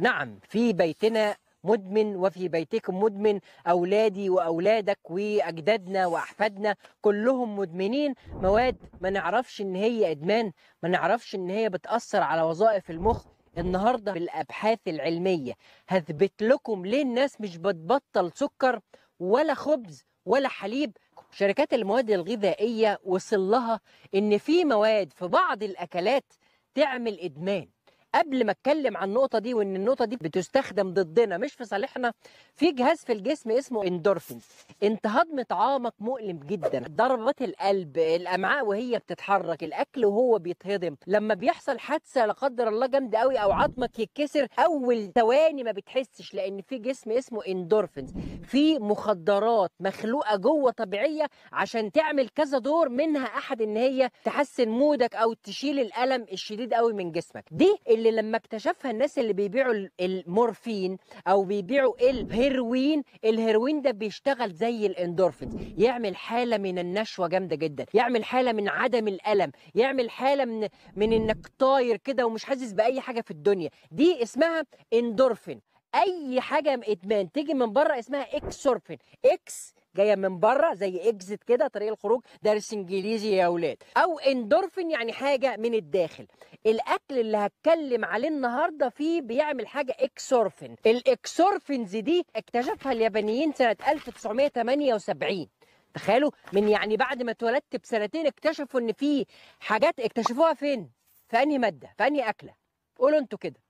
نعم في بيتنا مدمن وفي بيتكم مدمن أولادي وأولادك وأجدادنا وأحفادنا كلهم مدمنين مواد ما نعرفش إن هي إدمان ما نعرفش إن هي بتأثر على وظائف المخ النهاردة بالأبحاث العلمية هثبت لكم ليه الناس مش بتبطل سكر ولا خبز ولا حليب شركات المواد الغذائية وصل لها إن في مواد في بعض الأكلات تعمل إدمان قبل ما اتكلم عن النقطه دي وان النقطه دي بتستخدم ضدنا مش في صالحنا في جهاز في الجسم اسمه اندورفين انتهاض طعامك مؤلم جدا ضربات القلب الامعاء وهي بتتحرك الاكل وهو بيتهضم لما بيحصل حادثه لا قدر الله جامده قوي او عظمك يتكسر اول ثواني ما بتحسش لان في جسم اسمه اندورفينز في مخدرات مخلوقه جوه طبيعيه عشان تعمل كذا دور منها احد ان هي تحسن مودك او تشيل الالم الشديد قوي من جسمك دي اللي لما اكتشفها الناس اللي بيبيعوا المورفين او بيبيعوا الهيروين الهيروين ده بيشتغل زي الاندورفينز يعمل حاله من النشوه جامده جدا يعمل حاله من عدم الالم يعمل حاله من من انك طاير كده ومش حاسس باي حاجه في الدنيا دي اسمها اندورفين اي حاجه ادمان تيجي من بره اسمها اكسورفين اكس جايه من بره زي اكزيت كده طريق الخروج درس انجليزي يا اولاد او اندورفين يعني حاجه من الداخل الاكل اللي هتكلم عليه النهارده فيه بيعمل حاجه اكسورفين الاكسورفينز دي اكتشفها اليابانيين سنه 1978 تخيلوا من يعني بعد ما اتولدت بسنتين اكتشفوا ان في حاجات اكتشفوها فين في انهي ماده في انهي اكله قولوا انتوا كده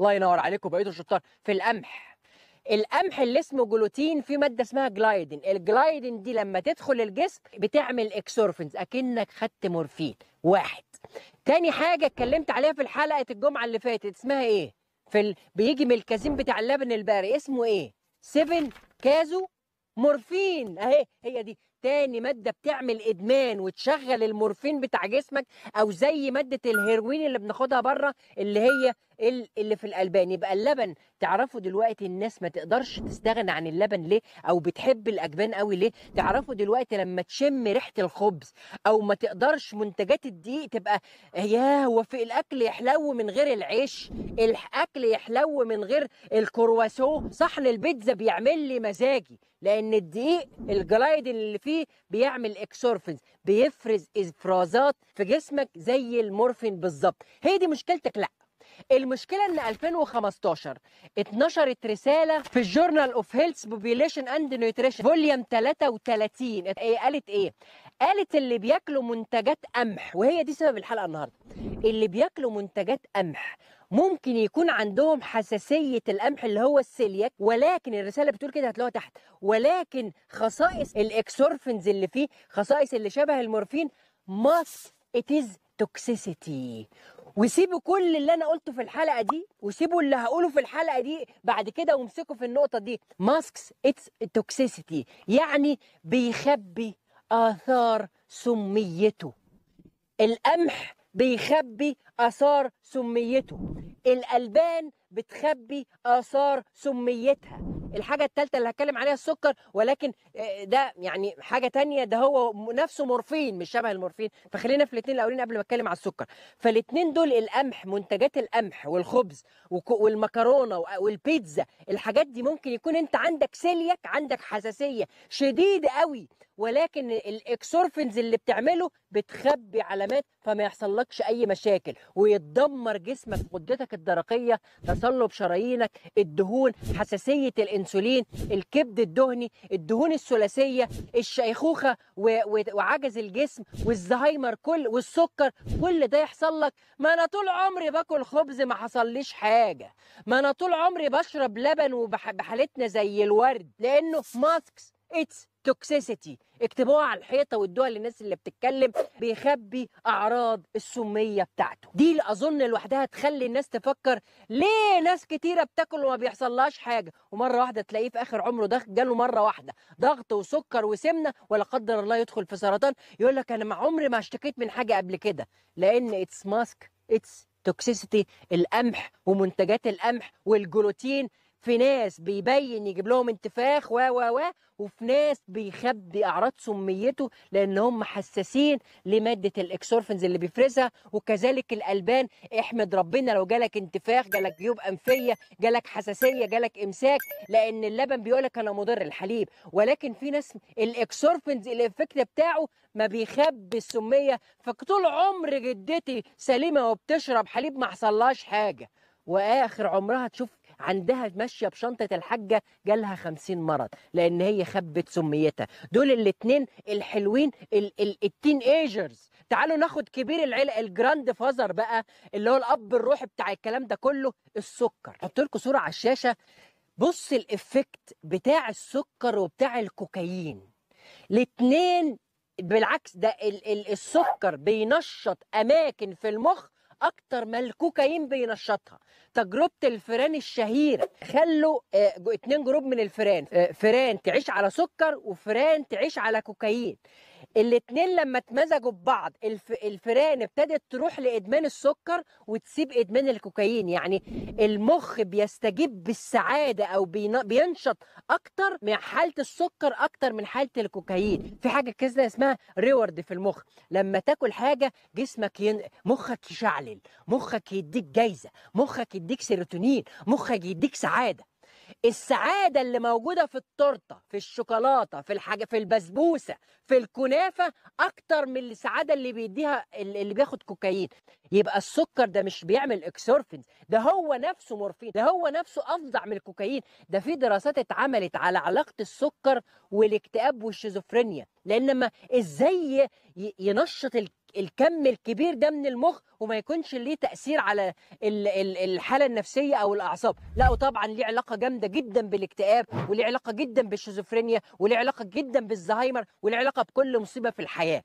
الله ينور عليكم بقيتوا شطار في القمح القمح اللي اسمه جلوتين في ماده اسمها جلايدين الجلايدين دي لما تدخل الجسم بتعمل اكسورفنز اكنك خدت مورفين واحد تاني حاجه اتكلمت عليها في الحلقه الجمعه اللي فاتت اسمها ايه في ال... بيجي من الكازين بتاع اللبن الباري اسمه ايه 7 كازو مورفين اهي هي دي تاني ماده بتعمل ادمان وتشغل المورفين بتاع جسمك او زي ماده الهيروين اللي بناخدها بره اللي هي اللي في الالبان يبقى اللبن تعرفوا دلوقتي الناس ما تقدرش تستغنى عن اللبن ليه او بتحب الاجبان قوي ليه تعرفوا دلوقتي لما تشم ريحه الخبز او ما تقدرش منتجات الدقيق تبقى يا هو في الاكل يحلو من غير العيش الاكل يحلو من غير الكرواسون صحن البيتزا بيعمل لي مزاجي لان الدقيق الجلايد اللي فيه بيعمل اكسورفنز بيفرز افرازات في جسمك زي المورفين بالظبط هي دي مشكلتك لا المشكله ان 2015 اتنشرت رساله في الجورنال اوف هيلث بوبيليشن اند نيوتريشن فوليوم 33 ايه قالت ايه قالت اللي بياكلوا منتجات قمح وهي دي سبب الحلقه النهارده اللي بياكلوا منتجات قمح ممكن يكون عندهم حساسيه القمح اللي هو السيلياك ولكن الرساله بتقول كده هتلاقوها تحت ولكن خصائص الاكسورفنز اللي فيه خصائص اللي شبه المورفين ماست ات از توكسيسيتي وسيبوا كل اللي انا قلته في الحلقه دي وسيبوا اللي هقوله في الحلقه دي بعد كده وامسكوا في النقطه دي ماسكس اتس توكسيسيتي يعني بيخبي اثار سميته القمح بيخبي آثار سميته الألبان بتخبي آثار سميتها الحاجه الثالثه اللي هتكلم عليها السكر ولكن آه، ده يعني حاجه تانية ده هو نفسه مورفين مش شبه المورفين فخلينا في الاثنين الاولين قبل ما اتكلم على السكر فالاثنين دول القمح منتجات القمح والخبز والمكرونه والبيتزا الحاجات دي ممكن يكون انت عندك سيلياك عندك حساسيه شديده قوي ولكن الاكسورفنز اللي بتعمله بتخبي علامات فما يحصلكش اي مشاكل ويتدمر جسمك غدتك الدرقيه تصلب شرايينك الدهون حساسيه الانسان الانسولين الكبد الدهني الدهون الثلاثيه الشيخوخه وعجز الجسم والزهايمر كل والسكر كل ده يحصل لك ما انا طول عمري باكل خبز ما حصليش حاجه ما انا طول عمري بشرب لبن وبحالتنا زي الورد لانه ماسكس اتس توكسيسيتي اكتبوها على الحيطه وادوها للناس اللي بتتكلم بيخبي اعراض السميه بتاعته دي اللي اظن لوحدها تخلي الناس تفكر ليه ناس كتيره بتاكل وما بيحصلهاش حاجه ومره واحده تلاقيه في اخر عمره ضغط جاله مره واحده ضغط وسكر وسمنه ولا قدر الله يدخل في سرطان يقول لك انا مع عمري ما اشتكيت من حاجه قبل كده لان اتس ماسك اتس توكسيسيتي القمح ومنتجات القمح والجلوتين في ناس بيبين يجيب لهم انتفاخ و و و وفي ناس بيخبي اعراض سميته لان هم حساسين لماده الاكسورفنز اللي بيفرزها وكذلك الالبان احمد ربنا لو جالك انتفاخ جالك جيوب انفيه جالك حساسيه جالك امساك لان اللبن لك انا مضر الحليب ولكن في ناس الاكسورفنز الافكت بتاعه ما بيخبي السميه فطول عمر جدتي سليمه وبتشرب حليب ما حصلهاش حاجه واخر عمرها تشوف عندها ماشيه بشنطه الحاجه جالها 50 مرض لان هي خبت سميتها دول الاثنين الحلوين التين ايجرز تعالوا ناخد كبير العيله الجراند فازر بقى اللي هو الاب الروحي بتاع الكلام ده كله السكر حط لكم صوره على الشاشه بص الافكت بتاع السكر وبتاع الكوكايين الاثنين بالعكس ده السكر بينشط اماكن في المخ اكتر ما الكوكايين بينشطها تجربه الفئران الشهيره خلوا آه، اتنين جروب من الفئران آه، فئران تعيش على سكر وفئران تعيش على كوكايين الاثنين لما اتمزجوا ببعض الف... الفئران ابتدت تروح لادمان السكر وتسيب ادمان الكوكايين يعني المخ بيستجيب بالسعاده او بين... بينشط اكتر من حاله السكر اكتر من حاله الكوكايين في حاجه كده اسمها ريورد في المخ لما تاكل حاجه جسمك ين... مخك يشعلل مخك يديك جايزه مخك يديك سيروتونين مخك يديك سعاده السعاده اللي موجوده في التورته في الشوكولاته في الحاجه في البسبوسه في الكنافه اكتر من السعاده اللي بيديها اللي بياخد كوكايين يبقى السكر ده مش بيعمل اكسورفينز ده هو نفسه مورفين ده هو نفسه افظع من الكوكايين ده في دراسات اتعملت على علاقه السكر والاكتئاب والشيزوفرينيا لان ما ازاي ينشط الكم الكبير ده من المخ وما يكونش ليه تاثير على الحاله النفسيه او الاعصاب لا وطبعا ليه علاقه جامده جدا بالاكتئاب وليه علاقه جدا بالشيزوفرينيا وليه علاقه جدا بالزهايمر وليه علاقه بكل مصيبه في الحياه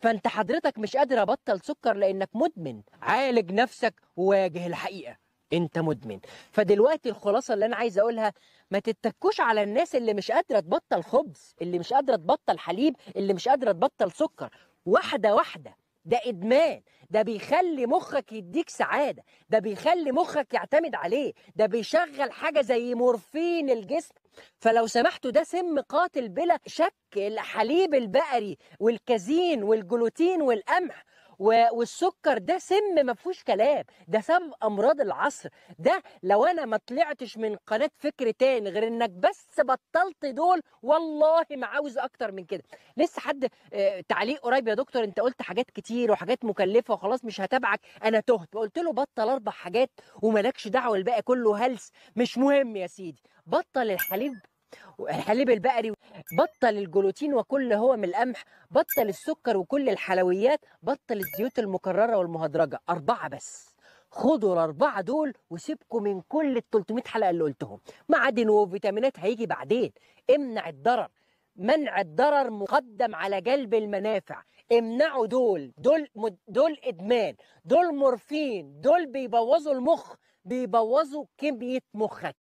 فانت حضرتك مش قادر ابطل سكر لانك مدمن عالج نفسك وواجه الحقيقه انت مدمن فدلوقتي الخلاصه اللي انا عايز اقولها ما تتكوش على الناس اللي مش قادره تبطل خبز اللي مش قادره تبطل حليب اللي مش قادره تبطل سكر واحده واحده ده ادمان ده بيخلي مخك يديك سعاده ده بيخلي مخك يعتمد عليه ده بيشغل حاجه زي مورفين الجسم فلو سمحتوا ده سم قاتل بلا شك الحليب البقري والكازين والجلوتين والقمح والسكر ده سم ما فيهوش كلام ده سم امراض العصر ده لو انا ما طلعتش من قناه فكر تاني غير انك بس بطلت دول والله ما عاوز اكتر من كده لسه حد آه، تعليق قريب يا دكتور انت قلت حاجات كتير وحاجات مكلفه وخلاص مش هتابعك انا تهت قلت له بطل اربع حاجات ومالكش دعوه الباقي كله هلس مش مهم يا سيدي بطل الحليب والحليب البقري بطل الجلوتين وكل هو من القمح بطل السكر وكل الحلويات بطل الزيوت المكررة والمهدرجة أربعة بس خدوا الأربعة دول وسيبكم من كل ال 300 حلقة اللي قلتهم معادن وفيتامينات هيجي بعدين امنع الضرر منع الضرر مقدم على جلب المنافع امنعوا دول دول دول ادمان دول مورفين دول بيبوظوا المخ بيبوظوا كميه مخك